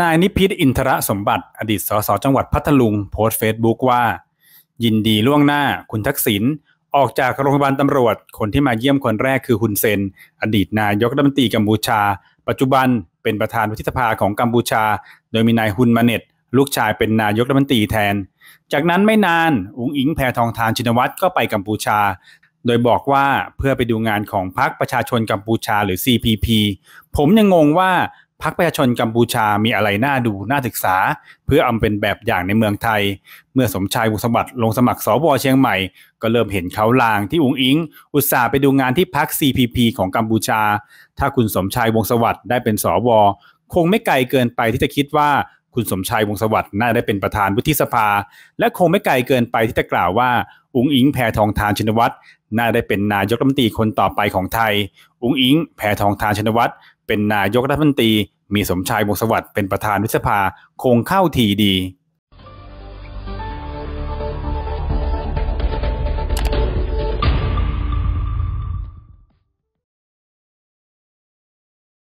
นายนิพิษอินทรสมบัติ อดีตสสจังหวัดพัทลุง โพสต์เฟซบุ๊ก ว่า ยินดีล่วงหน้าคุณทักษิณออกจากโรงพยาบาลตำรวจ คนที่มาเยี่ยมคนแรกคือฮุนเซน อดีตนายกดัมตีกัมพูชา ปัจจุบันเป็นประธานวุฒิสภาของกัมพูชา โดยมีนายฮุนมาเน็ตลูกชายเป็นนายกดัมตีแทน จากนั้นไม่นานอุงอิงแพทองทานชินวัตรก็ไปกัมพูชา โดยบอกว่าเพื่อไปดูงานของพรรคประชาชนกัมพูชาหรือ CPP ผมยังงงว่าพรรคประชาชนกัมพูชามีอะไรน่าดูน่าศึกษา เพื่อออาเป็นแบบอย่างในเมืองไทย เมื่อสมชายบุสบัติลงสมัครสวเชียงใหม่ก็เริ่มเห็นเขาลางที่อุงอิงอุตส่าห์ไปดูงานที่พรรค CPP ของกัมพูชา ถ้าคุณสมชายวงสวัสด์ได้เป็นสวคงไม่ไกลเกินไปที่จะคิดว่าคุณสมชายวงสวัสด์น่าได้เป็นประธานวุฒิสภาและคงไม่ไกลเกินไปที่จะกล่าวว่าอุงอิงแพทองทานชินวัตรน่าได้เป็นนายกรัฐมนตรีคนต่อไปของไทยอุงอิงแพทองทานชินวัตรเป็นนายกรัฐมนตรีมีสมชายวงสวัสดิ์เป็นประธานวิสภาคงเข้าทีดี